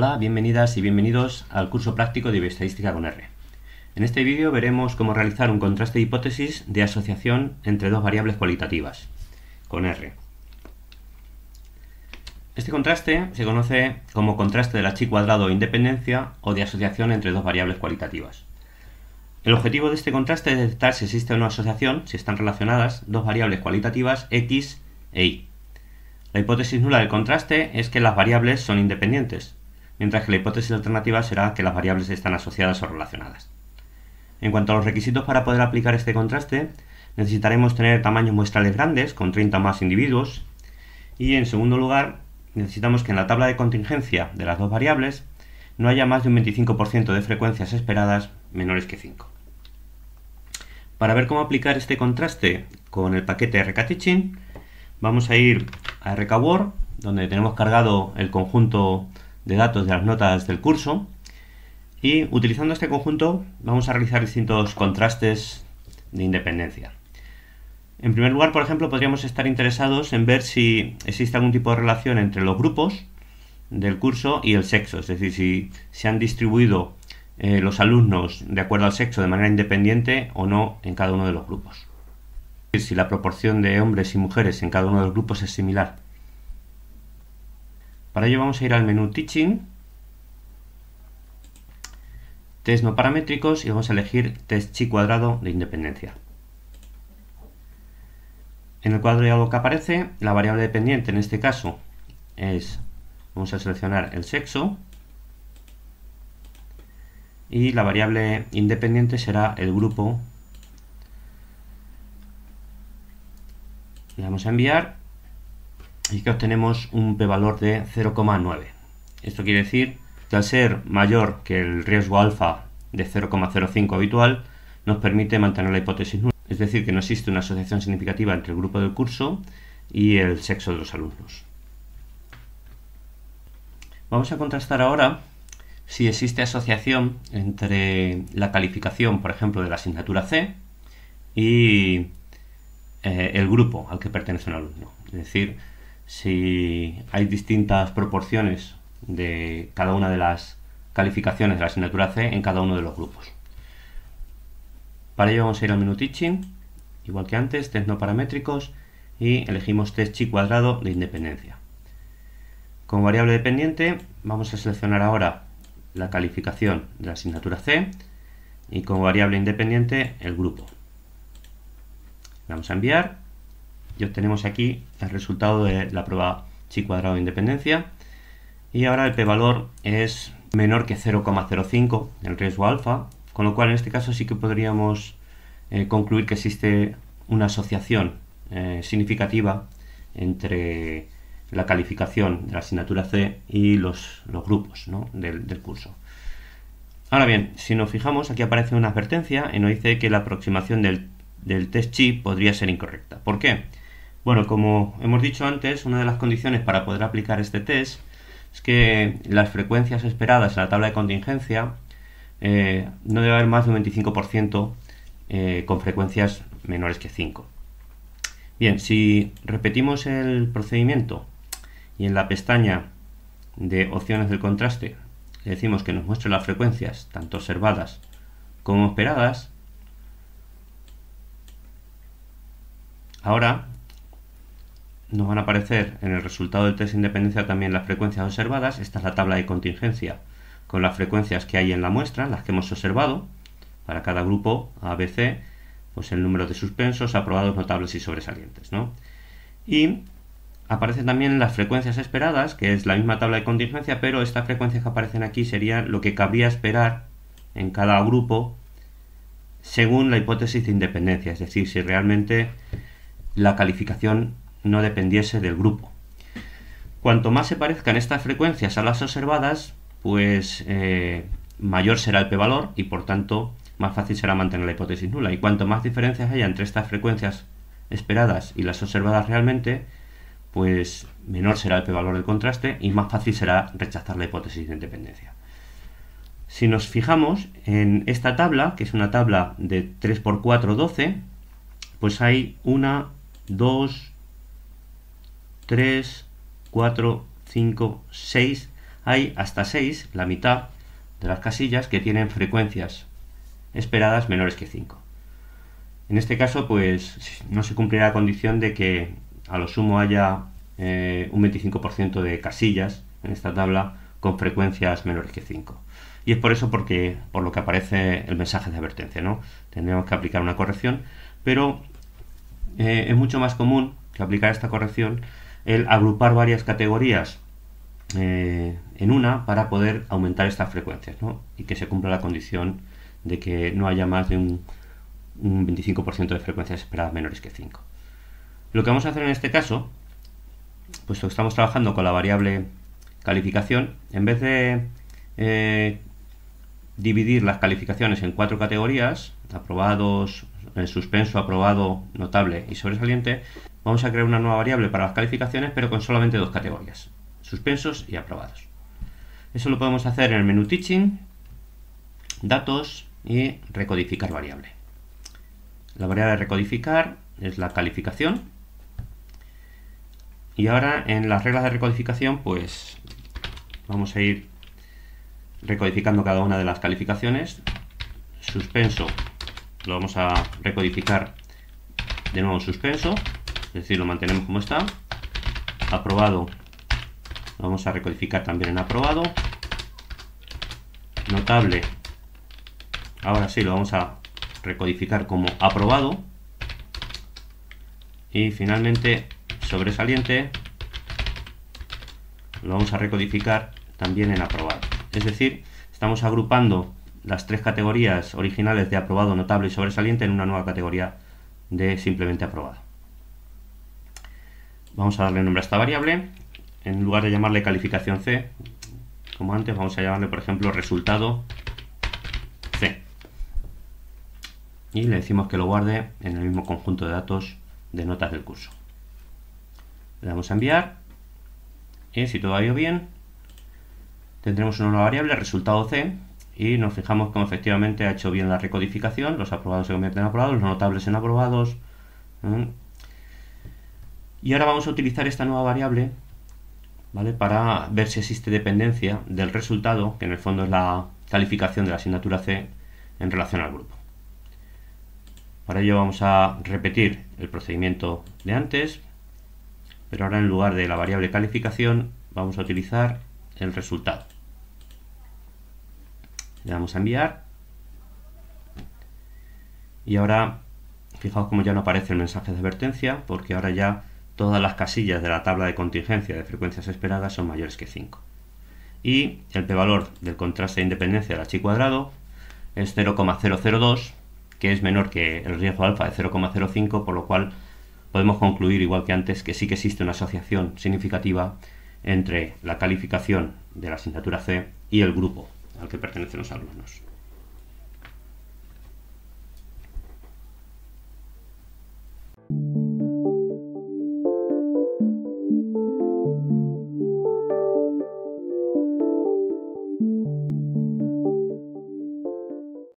Hola, bienvenidas y bienvenidos al curso práctico de bioestadística con R. En este vídeo veremos cómo realizar un contraste de hipótesis de asociación entre dos variables cualitativas, con R. Este contraste se conoce como contraste de la chi cuadrado o independencia o de asociación entre dos variables cualitativas. El objetivo de este contraste es detectar si existe una asociación, si están relacionadas dos variables cualitativas x e y. La hipótesis nula del contraste es que las variables son independientes, mientras que la hipótesis alternativa será que las variables están asociadas o relacionadas. En cuanto a los requisitos para poder aplicar este contraste, necesitaremos tener tamaños muestrales grandes, con 30 o más individuos, y en segundo lugar, necesitamos que en la tabla de contingencia de las dos variables no haya más de un 25% de frecuencias esperadas menores que 5. Para ver cómo aplicar este contraste con el paquete RKTeaching, vamos a ir a RKWord, donde tenemos cargado el conjunto de datos de las notas del curso. Y utilizando este conjunto vamos a realizar distintos contrastes de independencia. En primer lugar, por ejemplo, podríamos estar interesados en ver si existe algún tipo de relación entre los grupos del curso y el sexo, es decir, si se han distribuido eh, los alumnos de acuerdo al sexo de manera independiente o no en cada uno de los grupos. Es decir, si la proporción de hombres y mujeres en cada uno de los grupos es similar. Para ello vamos a ir al menú Teaching, Test no paramétricos y vamos a elegir Test chi cuadrado de independencia. En el cuadro de algo que aparece, la variable dependiente en este caso es, vamos a seleccionar el sexo, y la variable independiente será el grupo. Le vamos a enviar y que obtenemos un p-valor de 0,9. Esto quiere decir que al ser mayor que el riesgo alfa de 0,05 habitual, nos permite mantener la hipótesis nula. Es decir, que no existe una asociación significativa entre el grupo del curso y el sexo de los alumnos. Vamos a contrastar ahora si existe asociación entre la calificación, por ejemplo, de la asignatura C y eh, el grupo al que pertenece un alumno. Es decir, si hay distintas proporciones de cada una de las calificaciones de la asignatura C en cada uno de los grupos. Para ello vamos a ir al menú Teaching, igual que antes, test no paramétricos y elegimos test chi cuadrado de independencia. Como variable dependiente vamos a seleccionar ahora la calificación de la asignatura C y como variable independiente el grupo. vamos a enviar y obtenemos aquí el resultado de la prueba chi cuadrado de independencia. Y ahora el p-valor es menor que 0,05, el riesgo alfa, con lo cual en este caso sí que podríamos eh, concluir que existe una asociación eh, significativa entre la calificación de la asignatura C y los, grupos del, curso. Ahora bien, si nos fijamos, aquí aparece una advertencia y nos dice que la aproximación del, del test chi podría ser incorrecta. ¿Por qué? Bueno, como hemos dicho antes, una de las condiciones para poder aplicar este test es que las frecuencias esperadas en la tabla de contingencia eh, no debe haber más de un 25% eh, con frecuencias menores que 5. Bien, si repetimos el procedimiento y en la pestaña de opciones del contraste le decimos que nos muestre las frecuencias, tanto observadas como esperadas, ahora nos van a aparecer en el resultado del test de independencia también las frecuencias observadas. Esta es la tabla de contingencia con las frecuencias que hay en la muestra, las que hemos observado. Para cada grupo ABC, pues el número de suspensos, aprobados, notables y sobresalientes. ¿no? Y aparecen también las frecuencias esperadas, que es la misma tabla de contingencia, pero estas frecuencias que aparecen aquí serían lo que cabría esperar en cada grupo según la hipótesis de independencia, es decir, si realmente la calificación no dependiese del grupo. Cuanto más se parezcan estas frecuencias a las observadas, pues eh, mayor será el p-valor y por tanto más fácil será mantener la hipótesis nula. Y cuanto más diferencias haya entre estas frecuencias esperadas y las observadas realmente, pues menor será el p-valor del contraste y más fácil será rechazar la hipótesis de independencia. Si nos fijamos en esta tabla, que es una tabla de 3 por 4, 12, pues hay una, dos, 3, 4, 5, 6. Hay hasta 6, la mitad de las casillas, que tienen frecuencias esperadas menores que 5. En este caso, pues no se cumplirá la condición de que a lo sumo haya eh, un 25% de casillas en esta tabla con frecuencias menores que 5. Y es por eso porque, por lo que aparece el mensaje de advertencia, ¿no? Tendremos que aplicar una corrección, pero eh, es mucho más común que aplicar esta corrección el agrupar varias categorías eh, en una para poder aumentar estas frecuencias y que se cumpla la condición de que no haya más de un, 25% de frecuencias esperadas menores que 5. Lo que vamos a hacer en este caso, puesto que estamos trabajando con la variable calificación, en vez de eh, dividir las calificaciones en cuatro categorías, aprobados, en suspenso, aprobado, notable y sobresaliente, vamos a crear una nueva variable para las calificaciones, pero con solamente dos categorías, suspensos y aprobados. Eso lo podemos hacer en el menú Teaching, Datos y Recodificar variable. La variable de recodificar es la calificación. Y ahora en las reglas de recodificación, pues vamos a ir recodificando cada una de las calificaciones. Suspenso lo vamos a recodificar de nuevo en suspenso es decir, lo mantenemos como está. Aprobado. Lo vamos a recodificar también en aprobado. Notable. Ahora sí, lo vamos a recodificar como aprobado. Y finalmente, sobresaliente. Lo vamos a recodificar también en aprobado. Es decir, estamos agrupando las tres categorías originales de aprobado, notable y sobresaliente en una nueva categoría de simplemente aprobado. Vamos a darle nombre a esta variable. En lugar de llamarle calificación C, como antes, vamos a llamarle, por ejemplo, resultado C. Y le decimos que lo guarde en el mismo conjunto de datos de notas del curso. Le damos a enviar. Y si todo ha ido bien, tendremos una nueva variable, resultado C, y nos fijamos cómo efectivamente ha hecho bien la recodificación, los aprobados se convierten en aprobados, los notables en aprobados, ¿eh? Y ahora vamos a utilizar esta nueva variable ¿vale? para ver si existe dependencia del resultado, que en el fondo es la calificación de la asignatura C en relación al grupo. Para ello vamos a repetir el procedimiento de antes, pero ahora en lugar de la variable calificación vamos a utilizar el resultado. Le damos a enviar y ahora fijaos como ya no aparece el mensaje de advertencia porque ahora ya todas las casillas de la tabla de contingencia de frecuencias esperadas son mayores que 5. Y el p-valor del contraste de independencia del chi cuadrado es 0,002, que es menor que el riesgo alfa de 0,05, por lo cual podemos concluir, igual que antes, que sí que existe una asociación significativa entre la calificación de la asignatura C y el grupo al que pertenecen los alumnos.